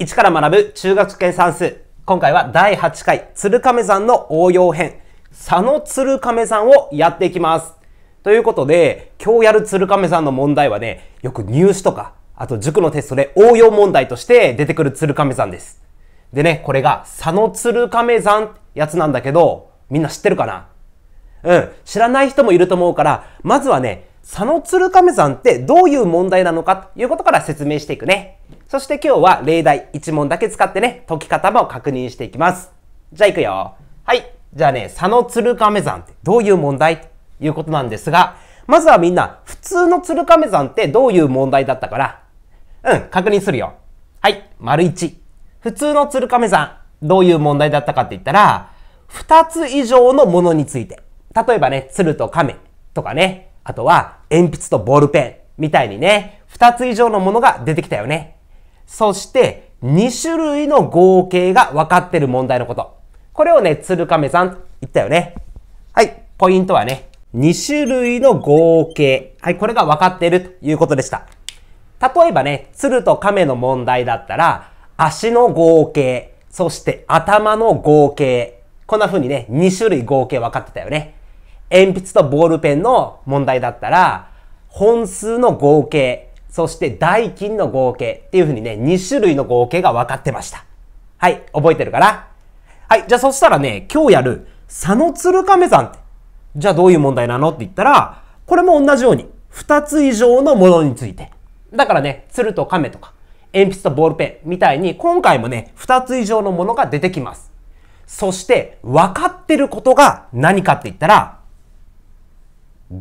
一から学ぶ中学計算数。今回は第8回、鶴亀山の応用編、佐野鶴亀山をやっていきます。ということで、今日やる鶴亀山の問題はね、よく入試とか、あと塾のテストで応用問題として出てくる鶴亀山です。でね、これが佐野鶴亀山ってやつなんだけど、みんな知ってるかなうん、知らない人もいると思うから、まずはね、佐野鶴亀山ってどういう問題なのかということから説明していくね。そして今日は例題1問だけ使ってね、解き方も確認していきます。じゃあいくよ。はい。じゃあね、佐野鶴亀山ってどういう問題ということなんですが、まずはみんな、普通の鶴亀山ってどういう問題だったから、うん、確認するよ。はい。丸1。普通の鶴亀山、どういう問題だったかって言ったら、2つ以上のものについて。例えばね、鶴と亀とかね、あとは鉛筆とボールペンみたいにね、2つ以上のものが出てきたよね。そして2種類の合計が分かってる問題のこと。これをね、鶴亀さん言ったよね。はい、ポイントはね、2種類の合計。はい、これが分かっているということでした。例えばね、鶴と亀の問題だったら、足の合計、そして頭の合計。こんな風にね、2種類合計分かってたよね。鉛筆とボールペンの問題だったら、本数の合計、そして代金の合計っていうふうにね、2種類の合計が分かってました。はい、覚えてるかなはい、じゃあそしたらね、今日やる佐野鶴亀山って、じゃあどういう問題なのって言ったら、これも同じように、2つ以上のものについて。だからね、鶴と亀とか、鉛筆とボールペンみたいに、今回もね、2つ以上のものが出てきます。そして、分かってることが何かって言ったら、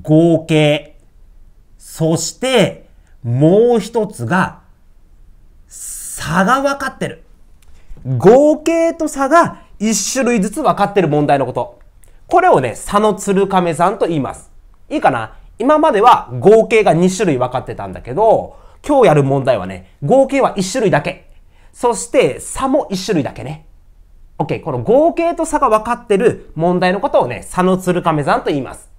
合計、そして、もう一つが、差が分かってる。合計と差が一種類ずつ分かってる問題のこと。これをね、差の鶴亀め算と言います。いいかな今までは合計が2種類分かってたんだけど、今日やる問題はね、合計は1種類だけ。そして差も1種類だけね。OK。この合計と差が分かってる問題のことをね、差の鶴亀算と言います。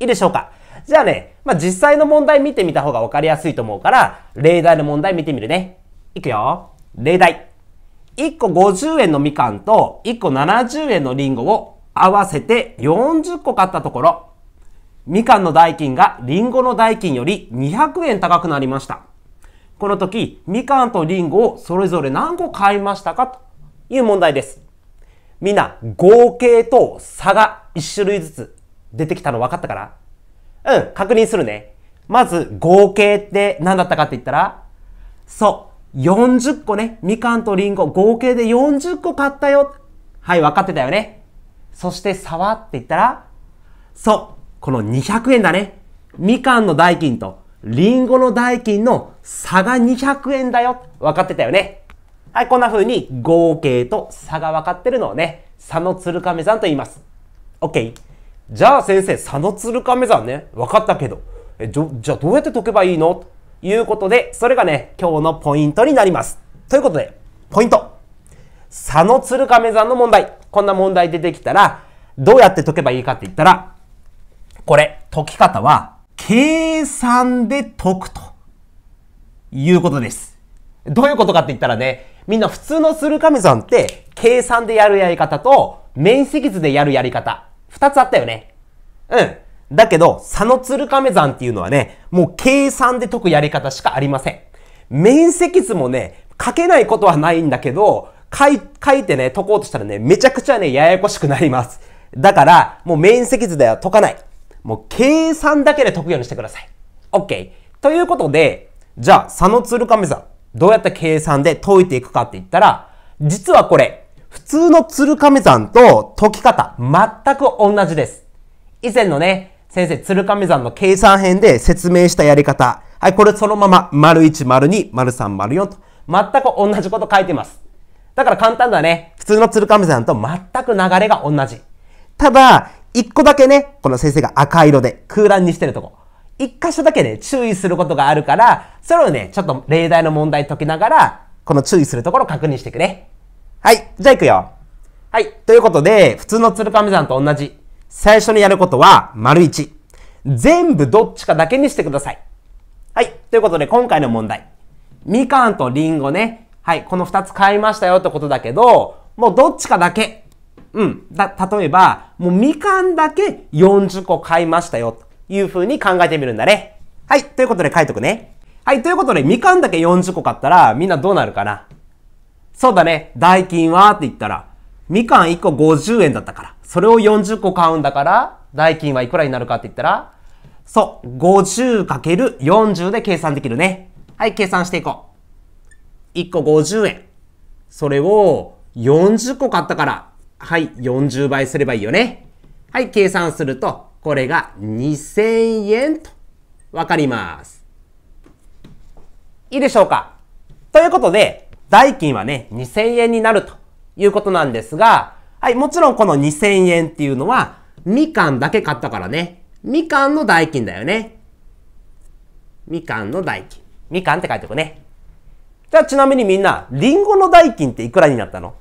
いいでしょうかじゃあね、まあ、実際の問題見てみた方がわかりやすいと思うから、例題の問題見てみるね。いくよ。例題。1個50円のみかんと1個70円のりんごを合わせて40個買ったところ、みかんの代金がりんごの代金より200円高くなりました。この時、みかんとりんごをそれぞれ何個買いましたかという問題です。みんな、合計と差が1種類ずつ出てきたの分かったからうん、確認するね。まず、合計って何だったかって言ったら、そう、40個ね、みかんとりんご、合計で40個買ったよ。はい、分かってたよね。そして、沢って言ったら、そう、この200円だね。みかんの代金と、りんごの代金の差が200円だよ。分かってたよね。はい、こんな風に合計と差が分かってるのをね、差の鶴亀さんと言います。OK。じゃあ先生、佐野鶴亀山ね、分かったけど、えじゃあどうやって解けばいいのということで、それがね、今日のポイントになります。ということで、ポイント。佐野鶴亀山の問題。こんな問題出てきたら、どうやって解けばいいかって言ったら、これ、解き方は、計算で解くということです。どういうことかって言ったらね、みんな普通の鶴亀山って、計算でやるやり方と、面積図でやるやり方、二つあったよね。うん。だけど、佐野鶴亀山っていうのはね、もう計算で解くやり方しかありません。面積図もね、書けないことはないんだけど、書い書いてね、解こうとしたらね、めちゃくちゃね、ややこしくなります。だから、もう面積図では解かない。もう計算だけで解くようにしてください。OK。ということで、じゃあ、佐野鶴亀山、どうやって計算で解いていくかって言ったら、実はこれ、普通の鶴亀山と解き方、全く同じです。以前のね、先生、鶴亀山の計算編で説明したやり方。はい、これそのまま、丸1、丸2、丸3、丸4と、全く同じこと書いてます。だから簡単だね。普通の鶴亀山と全く流れが同じ。ただ、一個だけね、この先生が赤色で空欄にしてるとこ。一箇所だけね、注意することがあるから、それをね、ちょっと例題の問題解きながら、この注意するところを確認してくれ。はい。じゃあ行くよ。はい。ということで、普通の鶴亀山と同じ。最初にやることは、丸一。全部どっちかだけにしてください。はい。ということで、今回の問題。みかんとりんごね。はい。この二つ買いましたよってことだけど、もうどっちかだけ。うん。だ、例えば、もうみかんだけ40個買いましたよ。という風に考えてみるんだね。はい。ということで書いとくね。はい。ということで、みかんだけ40個買ったら、みんなどうなるかなそうだね、代金はって言ったら、みかん1個50円だったから、それを40個買うんだから、代金はいくらになるかって言ったら、そう、50×40 で計算できるね。はい、計算していこう。1個50円。それを40個買ったから、はい、40倍すればいいよね。はい、計算すると、これが2000円と、わかります。いいでしょうかということで、代金はね、2000円になるということなんですが、はい、もちろんこの2000円っていうのは、みかんだけ買ったからね。みかんの代金だよね。みかんの代金。みかんって書いておくね。じゃあちなみにみんな、りんごの代金っていくらになったの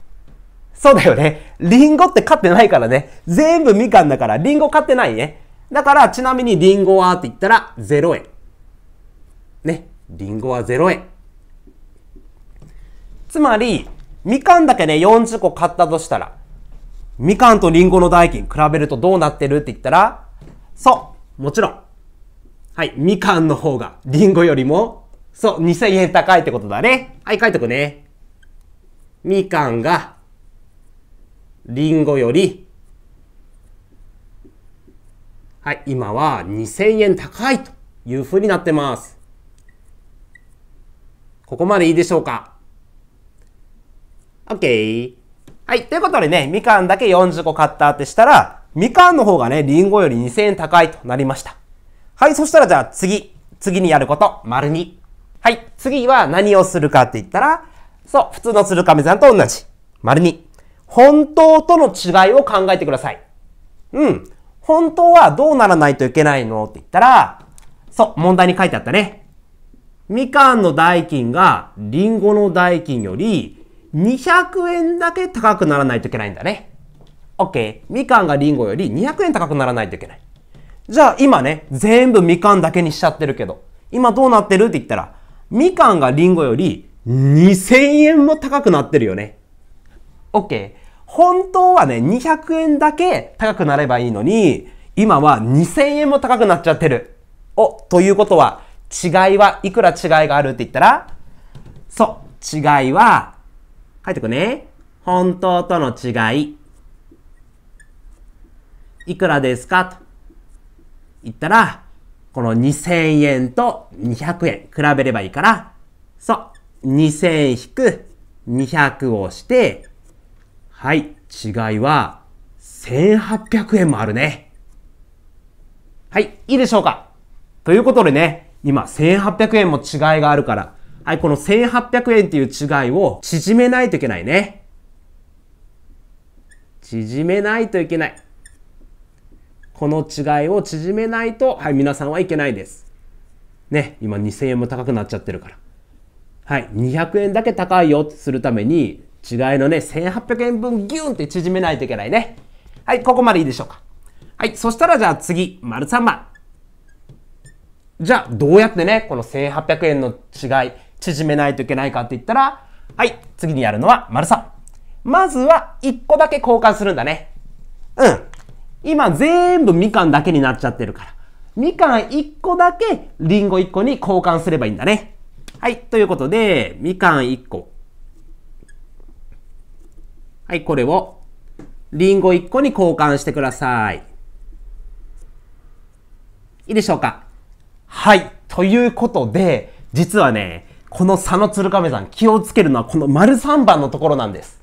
そうだよね。りんごって買ってないからね。全部みかんだから、りんご買ってないね。だから、ちなみにりんごはって言ったら0円。ね。りんごは0円。つまり、みかんだけね、40個買ったとしたら、みかんとりんごの代金比べるとどうなってるって言ったら、そう、もちろん。はい、みかんの方が、りんごよりも、そう、2000円高いってことだね。はい、書いとくね。みかんが、りんごより、はい、今は2000円高いというふうになってます。ここまでいいでしょうか OK。はい。ということでね、みかんだけ40個買ったってしたら、みかんの方がね、りんごより2000円高いとなりました。はい。そしたらじゃあ次。次にやること、丸に。はい。次は何をするかって言ったら、そう、普通の鶴亀さんと同じ。丸に。本当との違いを考えてください。うん。本当はどうならないといけないのって言ったら、そう、問題に書いてあったね。みかんの代金がりんごの代金より200円だけ高くならないといけないんだね。OK。みかんがりんごより200円高くならないといけない。じゃあ今ね、全部みかんだけにしちゃってるけど、今どうなってるって言ったら、みかんがりんごより2000円も高くなってるよね。OK。本当はね、200円だけ高くなればいいのに、今は2000円も高くなっちゃってる。お、ということは、違いはいくら違いがあるって言ったら、そう、違いは書いてくね。本当との違い。いくらですかと言ったら、この2000円と200円比べればいいから、そう、2000引く200をして、はい、違いは1800円もあるね。はい、いいでしょうかということでね、今1800円も違いがあるから、はい、この1800円っていう違いを縮めないといけないね。縮めないといけない。この違いを縮めないと、はい、皆さんはいけないです。ね、今2000円も高くなっちゃってるから。はい、200円だけ高いよってするために、違いのね、1800円分ギューンって縮めないといけないね。はい、ここまでいいでしょうか。はい、そしたらじゃあ次、丸3番。じゃあ、どうやってね、この1800円の違い、縮めないといけないかって言ったら、はい、次にやるのは丸さ。まずは1個だけ交換するんだね。うん。今全部みかんだけになっちゃってるから。みかん1個だけりんご1個に交換すればいいんだね。はい、ということで、みかん1個。はい、これをりんご1個に交換してください。いいでしょうかはい。ということで、実はね、この佐野鶴亀山、気をつけるのはこの丸3番のところなんです。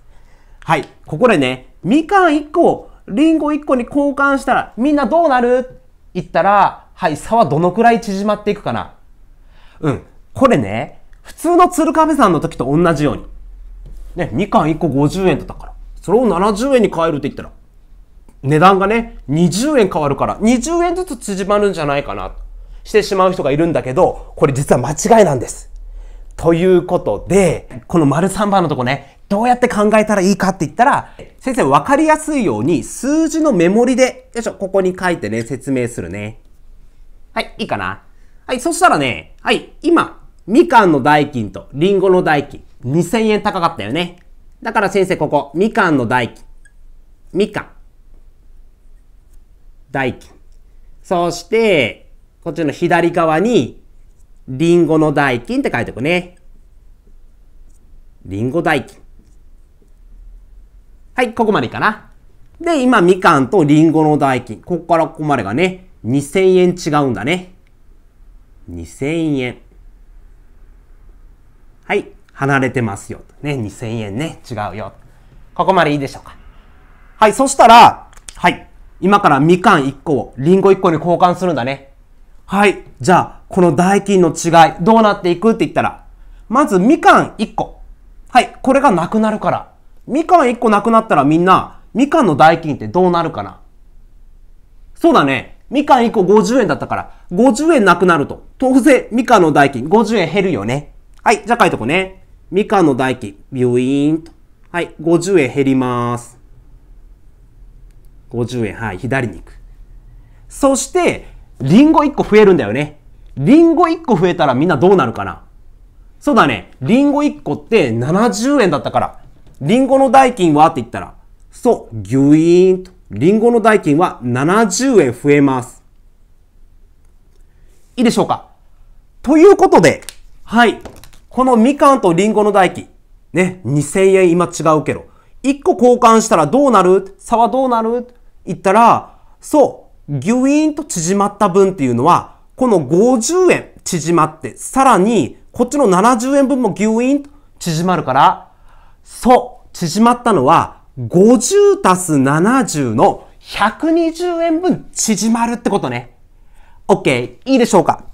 はい。ここでね、みかん1個、りんご1個に交換したら、みんなどうなる言ったら、はい、差はどのくらい縮まっていくかな。うん。これね、普通の鶴亀山の時と同じように。ね、みかん1個50円だったから、それを70円に変えるって言ったら、値段がね、20円変わるから、20円ずつ縮まるんじゃないかな、してしまう人がいるんだけど、これ実は間違いなんです。ということで、この丸3番のとこね、どうやって考えたらいいかって言ったら、先生分かりやすいように数字のメモリで、よいしょ、ここに書いてね、説明するね。はい、いいかなはい、そしたらね、はい、今、みかんの代金とりんごの代金、2000円高かったよね。だから先生、ここ、みかんの代金。みかん。代金。そして、こっちの左側に、リンゴの代金って書いておくね。リンゴ代金。はい、ここまでいいかな。で、今、みかんとリンゴの代金。ここからここまでがね、2000円違うんだね。2000円。はい、離れてますよ。ね、2000円ね、違うよ。ここまでいいでしょうか。はい、そしたら、はい、今からみかん1個を、リンゴ1個に交換するんだね。はい。じゃあ、この代金の違い、どうなっていくって言ったら、まずみかん1個。はい。これがなくなるから。みかん1個なくなったらみんな、みかんの代金ってどうなるかなそうだね。みかん1個50円だったから、50円なくなると。当然、みかんの代金50円減るよね。はい。じゃあ書いとこね。みかんの代金、ビューイーンと。はい。50円減ります。50円、はい。左に行く。そして、リンゴ1個増えるんだよね。リンゴ1個増えたらみんなどうなるかなそうだね。リンゴ1個って70円だったから。リンゴの代金はって言ったら、そう、ギュイーンと。リンゴの代金は70円増えます。いいでしょうかということで、はい。このみかんとりんごの代金、ね、2000円今違うけど、1個交換したらどうなる差はどうなるって言ったら、そう、ギュイーンと縮まった分っていうのは、この50円縮まって、さらに、こっちの70円分もギュイーンと縮まるから、そう、縮まったのは、50たす70の120円分縮まるってことね。OK、いいでしょうか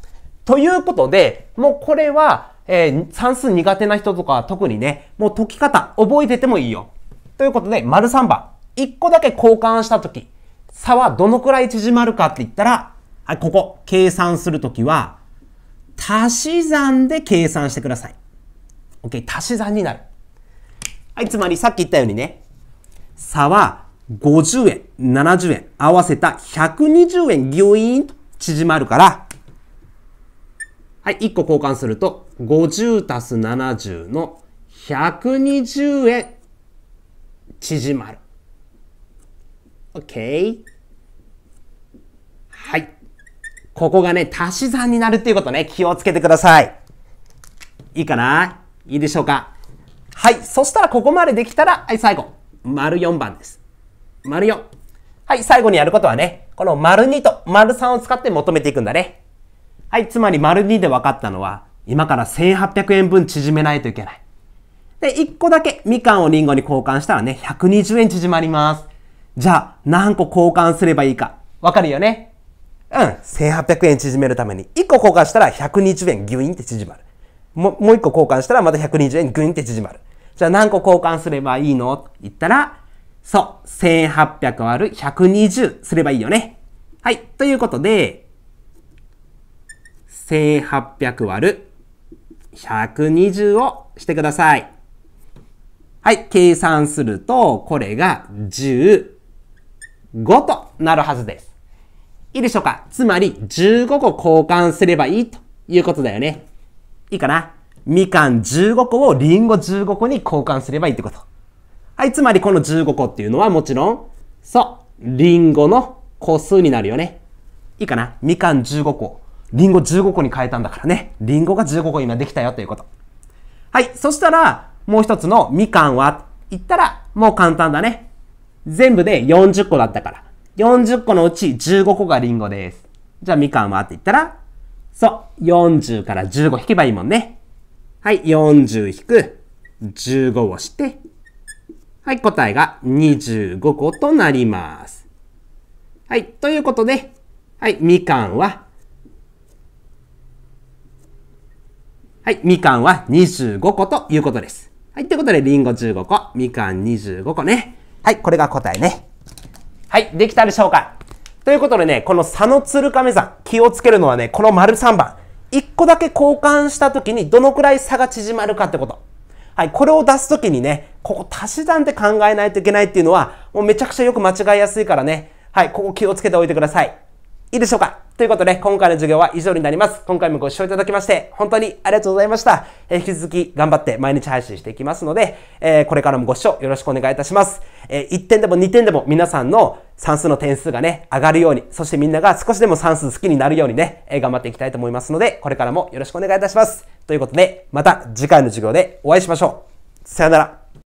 ということで、もうこれは、えー、算数苦手な人とかは特にね、もう解き方覚えててもいいよ。ということで、丸3番。1個だけ交換したとき、差はどのくらい縮まるかって言ったら、はい、ここ、計算するときは、足し算で計算してください。OK、足し算になる。はい、つまりさっき言ったようにね、差は50円、70円、合わせた120円、ギョインと縮まるから、はい、1個交換すると、50足す70の120円縮まる。OK。はい。ここがね、足し算になるっていうことね、気をつけてください。いいかないいでしょうかはい。そしたら、ここまでできたら、はい、最後。丸4番です。丸4。はい、最後にやることはね、この丸2と丸3を使って求めていくんだね。はい、つまり丸2で分かったのは、今から1800円分縮めないといけない。で、1個だけみかんをりんごに交換したらね、120円縮まります。じゃあ何個交換すればいいか。わかるよねうん。1800円縮めるために。1個交換したら120円ギュインって縮まる。ももう1個交換したらまた120円ュインって縮まる。じゃあ何個交換すればいいのと言ったら、そう、1800割る120すればいいよね。はい。ということで、1800割る120をしてください。はい。計算すると、これが10 5となるはずです。いいでしょうかつまり15個交換すればいいということだよね。いいかなみかん15個をりんご15個に交換すればいいってこと。はい、つまりこの15個っていうのはもちろん、そう、りんごの個数になるよね。いいかなみかん15個。りんご15個に変えたんだからね。りんごが15個今できたよということ。はい、そしたら、もう一つのみかんは、言ったら、もう簡単だね。全部で40個だったから。40個のうち15個がリンゴです。じゃあみかんはって言ったら、そう、40から15引けばいいもんね。はい、40引く15をして、はい、答えが25個となります。はい、ということで、はい、みかんは、はい、みかんは25個ということです。はい、ということで、りんご15個、みかん25個ね。はい、これが答えね。はい、できたでしょうかということでね、この佐野鶴亀さん、気をつけるのはね、この丸3番。1個だけ交換した時にどのくらい差が縮まるかってこと。はい、これを出す時にね、ここ足し算で考えないといけないっていうのは、もうめちゃくちゃよく間違いやすいからね、はい、ここ気をつけておいてください。いいでしょうかということで、今回の授業は以上になります。今回もご視聴いただきまして、本当にありがとうございました。えー、引き続き頑張って毎日配信していきますので、えー、これからもご視聴よろしくお願いいたします。えー、1点でも2点でも皆さんの算数の点数がね、上がるように、そしてみんなが少しでも算数好きになるようにね、え頑張っていきたいと思いますので、これからもよろしくお願いいたします。ということで、また次回の授業でお会いしましょう。さよなら。